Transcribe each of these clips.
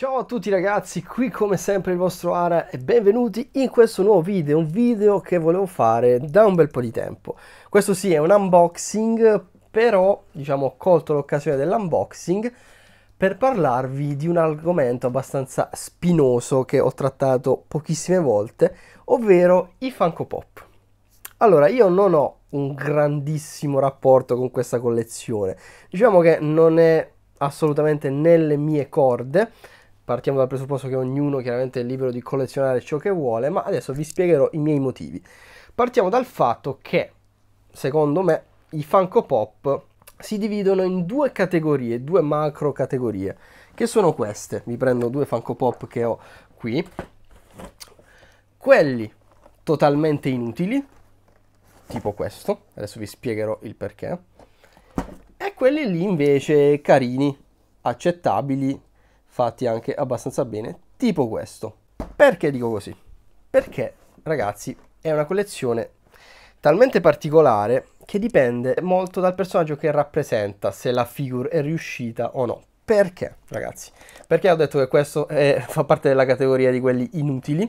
Ciao a tutti ragazzi, qui come sempre il vostro Ara e benvenuti in questo nuovo video, un video che volevo fare da un bel po' di tempo. Questo sì è un unboxing, però diciamo ho colto l'occasione dell'unboxing per parlarvi di un argomento abbastanza spinoso che ho trattato pochissime volte, ovvero i Funko Pop. Allora, io non ho un grandissimo rapporto con questa collezione, diciamo che non è assolutamente nelle mie corde, partiamo dal presupposto che ognuno chiaramente è libero di collezionare ciò che vuole, ma adesso vi spiegherò i miei motivi. Partiamo dal fatto che, secondo me, i Funko Pop si dividono in due categorie, due macro categorie, che sono queste. Vi prendo due Funko Pop che ho qui. Quelli totalmente inutili, tipo questo, adesso vi spiegherò il perché, e quelli lì invece carini, accettabili, fatti anche abbastanza bene, tipo questo. Perché dico così? Perché, ragazzi, è una collezione talmente particolare che dipende molto dal personaggio che rappresenta, se la figure è riuscita o no. Perché, ragazzi? Perché ho detto che questo è, fa parte della categoria di quelli inutili?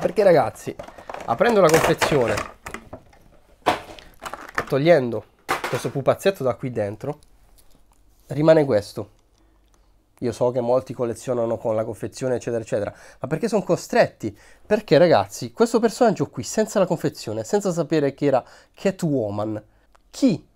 Perché, ragazzi, aprendo la confezione, togliendo questo pupazzetto da qui dentro, rimane questo io so che molti collezionano con la confezione, eccetera, eccetera, ma perché sono costretti? Perché, ragazzi, questo personaggio qui, senza la confezione, senza sapere che era Catwoman, chi,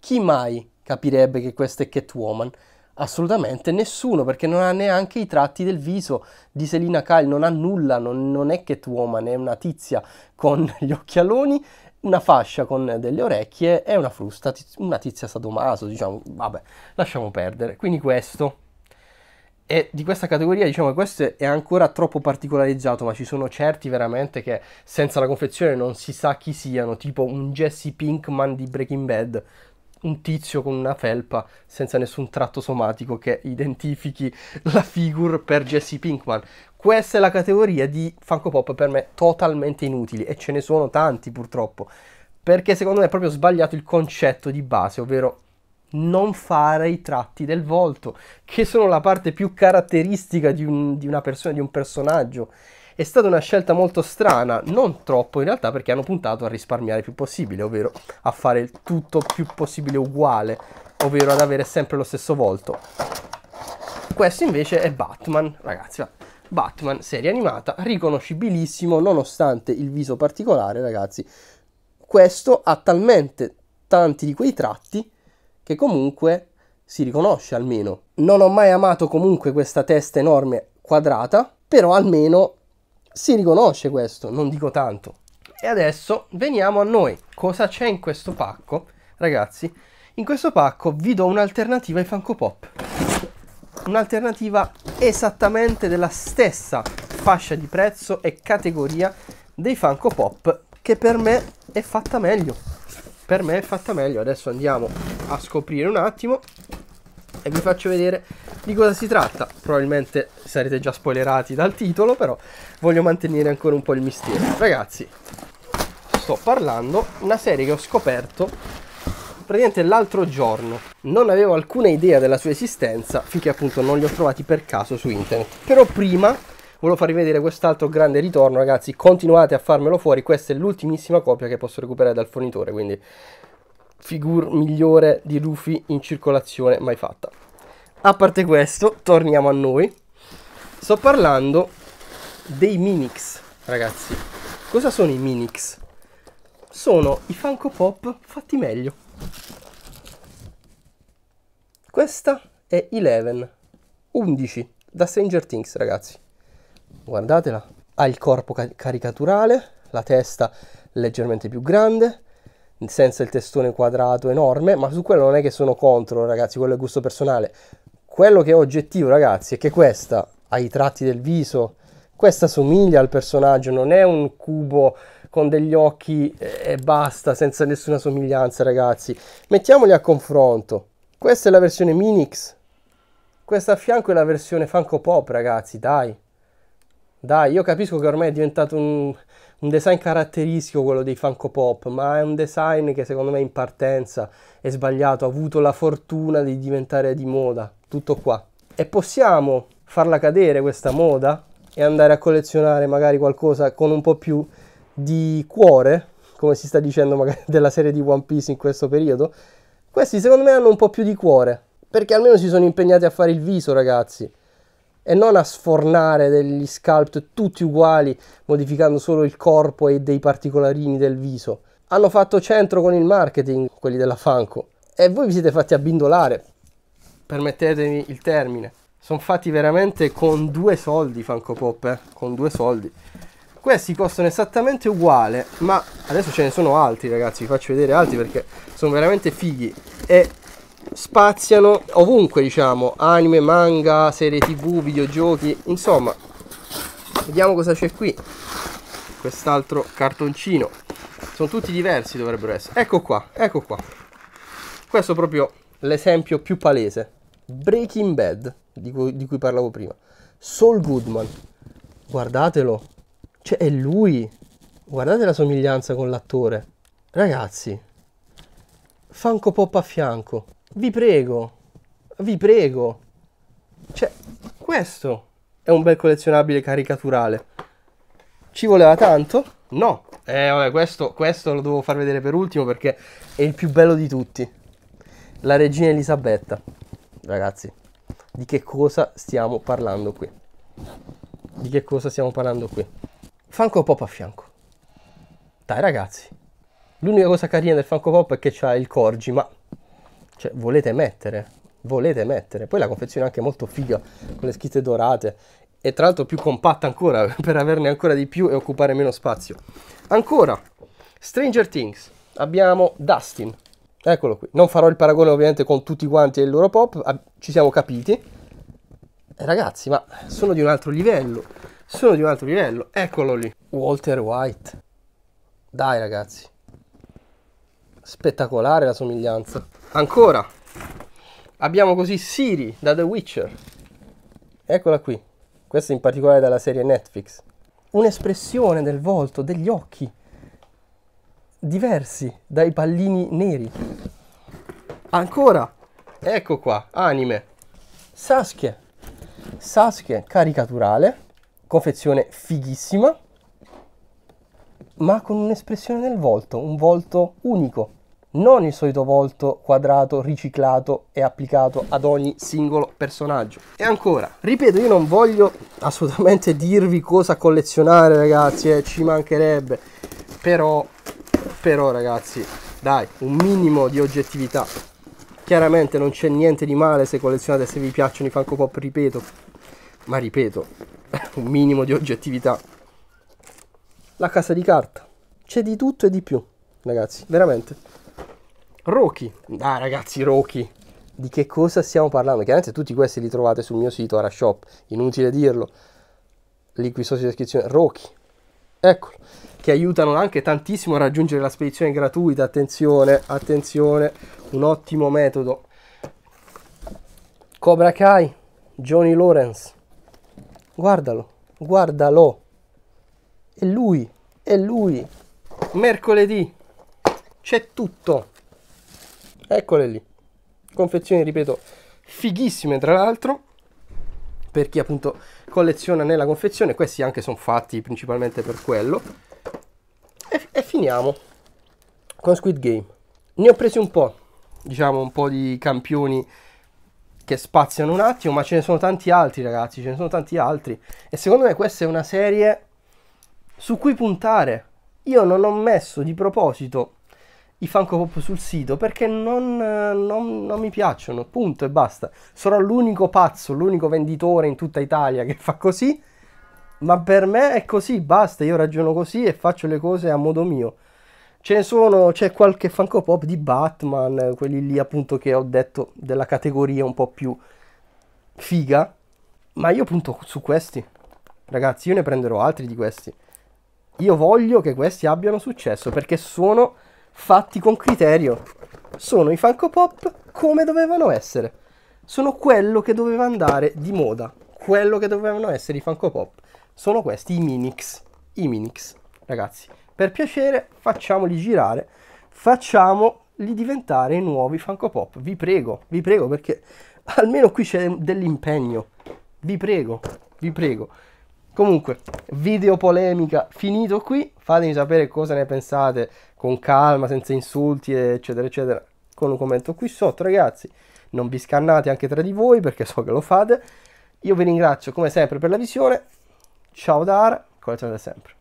chi mai capirebbe che questa è Catwoman? Assolutamente nessuno, perché non ha neanche i tratti del viso di Selina Kyle, non ha nulla, non, non è Catwoman, è una tizia con gli occhialoni una fascia con delle orecchie e una frusta, una tizia sadomaso, diciamo, vabbè, lasciamo perdere. Quindi questo e di questa categoria diciamo che questo è ancora troppo particolarizzato, ma ci sono certi veramente che senza la confezione non si sa chi siano, tipo un Jesse Pinkman di Breaking Bad, un tizio con una felpa senza nessun tratto somatico che identifichi la figure per Jesse Pinkman. Questa è la categoria di Funko Pop per me totalmente inutili e ce ne sono tanti purtroppo, perché secondo me è proprio sbagliato il concetto di base, ovvero non fare i tratti del volto, che sono la parte più caratteristica di, un, di una persona, di un personaggio. È stata una scelta molto strana, non troppo in realtà, perché hanno puntato a risparmiare il più possibile, ovvero a fare il tutto più possibile uguale, ovvero ad avere sempre lo stesso volto. Questo invece è Batman, ragazzi. Batman, serie animata, riconoscibilissimo nonostante il viso particolare, ragazzi. Questo ha talmente tanti di quei tratti che comunque si riconosce almeno. Non ho mai amato comunque questa testa enorme quadrata, però almeno si riconosce questo, non dico tanto. E adesso veniamo a noi. Cosa c'è in questo pacco? Ragazzi, in questo pacco vi do un'alternativa ai Funko Pop. Un'alternativa esattamente della stessa fascia di prezzo e categoria dei Funko Pop che per me è fatta meglio. Per me è fatta meglio. Adesso andiamo a scoprire un attimo e vi faccio vedere di cosa si tratta. Probabilmente sarete già spoilerati dal titolo, però voglio mantenere ancora un po' il mistero. Ragazzi, sto parlando di una serie che ho scoperto praticamente l'altro giorno. Non avevo alcuna idea della sua esistenza finché appunto non li ho trovati per caso su internet. Però prima volevo farvi vedere quest'altro grande ritorno, ragazzi, continuate a farmelo fuori, questa è l'ultimissima copia che posso recuperare dal fornitore, quindi figure migliore di Luffy in circolazione mai fatta. A parte questo, torniamo a noi. Sto parlando dei Minix, ragazzi. Cosa sono i Minix? Sono i Funko Pop fatti meglio. Questa è 11, 11 da Stranger Things, ragazzi. Guardatela, ha il corpo caricaturale, la testa leggermente più grande, senza il testone quadrato enorme, ma su quello non è che sono contro, ragazzi, quello è gusto personale. Quello che è oggettivo, ragazzi, è che questa ha i tratti del viso, questa somiglia al personaggio, non è un cubo con degli occhi e basta, senza nessuna somiglianza, ragazzi. Mettiamoli a confronto. Questa è la versione Minix, questa a fianco è la versione Funko Pop, ragazzi, dai. Dai, io capisco che ormai è diventato un un design caratteristico quello dei Funko Pop, ma è un design che secondo me in partenza è sbagliato, ha avuto la fortuna di diventare di moda, tutto qua. E possiamo farla cadere questa moda e andare a collezionare magari qualcosa con un po' più di cuore, come si sta dicendo magari della serie di One Piece in questo periodo. Questi secondo me hanno un po' più di cuore, perché almeno si sono impegnati a fare il viso, ragazzi e non a sfornare degli sculpt tutti uguali modificando solo il corpo e dei particolarini del viso. Hanno fatto centro con il marketing quelli della Fanco e voi vi siete fatti abbindolare, permettetemi il termine. Sono fatti veramente con due soldi Funko Pop, eh? con due soldi. Questi costano esattamente uguale, ma adesso ce ne sono altri ragazzi, vi faccio vedere altri perché sono veramente fighi. E spaziano ovunque diciamo anime manga serie tv videogiochi insomma vediamo cosa c'è qui quest'altro cartoncino sono tutti diversi dovrebbero essere ecco qua ecco qua questo è proprio l'esempio più palese Breaking Bad di cui, di cui parlavo prima Saul Goodman guardatelo cioè è lui guardate la somiglianza con l'attore ragazzi Funko Pop a fianco vi prego, vi prego. Cioè, questo è un bel collezionabile caricaturale. Ci voleva tanto? No. Eh, vabbè, questo, questo lo devo far vedere per ultimo perché è il più bello di tutti. La regina Elisabetta. Ragazzi, di che cosa stiamo parlando qui? Di che cosa stiamo parlando qui? Funko Pop a fianco. Dai ragazzi. L'unica cosa carina del Funko Pop è che c'ha il Corgi, ma cioè, volete mettere, volete mettere. Poi la confezione è anche molto figa, con le scritte dorate. E tra l'altro più compatta ancora, per averne ancora di più e occupare meno spazio. Ancora, Stranger Things. Abbiamo Dustin. Eccolo qui. Non farò il paragone ovviamente con tutti quanti e il loro pop, ci siamo capiti. Ragazzi, ma sono di un altro livello. Sono di un altro livello. Eccolo lì. Walter White. Dai ragazzi, Spettacolare la somiglianza. Ancora. Abbiamo così Siri da The Witcher. Eccola qui. Questa in particolare dalla serie Netflix. Un'espressione del volto, degli occhi, diversi dai pallini neri. Ancora. Ecco qua, anime. Sasuke. Sasuke caricaturale, confezione fighissima ma con un'espressione nel volto, un volto unico, non il solito volto quadrato, riciclato e applicato ad ogni singolo personaggio. E ancora, ripeto, io non voglio assolutamente dirvi cosa collezionare, ragazzi, eh, ci mancherebbe, però, però, ragazzi, dai, un minimo di oggettività. Chiaramente non c'è niente di male se collezionate, se vi piacciono i Funko Pop, ripeto, ma ripeto, un minimo di oggettività la casa di carta. C'è di tutto e di più, ragazzi, veramente. Rocky. Dai, ragazzi, Rocky. Di che cosa stiamo parlando? Chiaramente tutti questi li trovate sul mio sito Shop, inutile dirlo. Lì qui sotto in descrizione, Rocky. Eccolo. Che aiutano anche tantissimo a raggiungere la spedizione gratuita. Attenzione, attenzione, un ottimo metodo. Cobra Kai, Johnny Lawrence. Guardalo, guardalo è lui, è lui. Mercoledì c'è tutto. Eccole lì. Confezioni, ripeto, fighissime tra l'altro per chi appunto colleziona nella confezione, questi anche sono fatti principalmente per quello. E, e, finiamo con Squid Game. Ne ho presi un po', diciamo un po' di campioni che spaziano un attimo, ma ce ne sono tanti altri ragazzi, ce ne sono tanti altri. E secondo me questa è una serie su cui puntare. Io non ho messo di proposito i Funko Pop sul sito perché non, non, non mi piacciono, punto e basta. Sarò l'unico pazzo, l'unico venditore in tutta Italia che fa così, ma per me è così, basta, io ragiono così e faccio le cose a modo mio. Ce ne sono, c'è qualche Funko Pop di Batman, quelli lì appunto che ho detto della categoria un po' più figa, ma io punto su questi. Ragazzi, io ne prenderò altri di questi io voglio che questi abbiano successo perché sono fatti con criterio. Sono i Funko Pop come dovevano essere. Sono quello che doveva andare di moda. Quello che dovevano essere i Funko Pop. Sono questi i Minix. I Minix, ragazzi. Per piacere, facciamoli girare. Facciamoli diventare nuovi Funko Pop. Vi prego, vi prego perché almeno qui c'è dell'impegno. Vi prego, vi prego. Comunque, video polemica finito qui. Fatemi sapere cosa ne pensate con calma, senza insulti, eccetera, eccetera. Con un commento qui sotto, ragazzi. Non vi scannate anche tra di voi perché so che lo fate. Io vi ringrazio come sempre per la visione. Ciao da Ara, come sempre.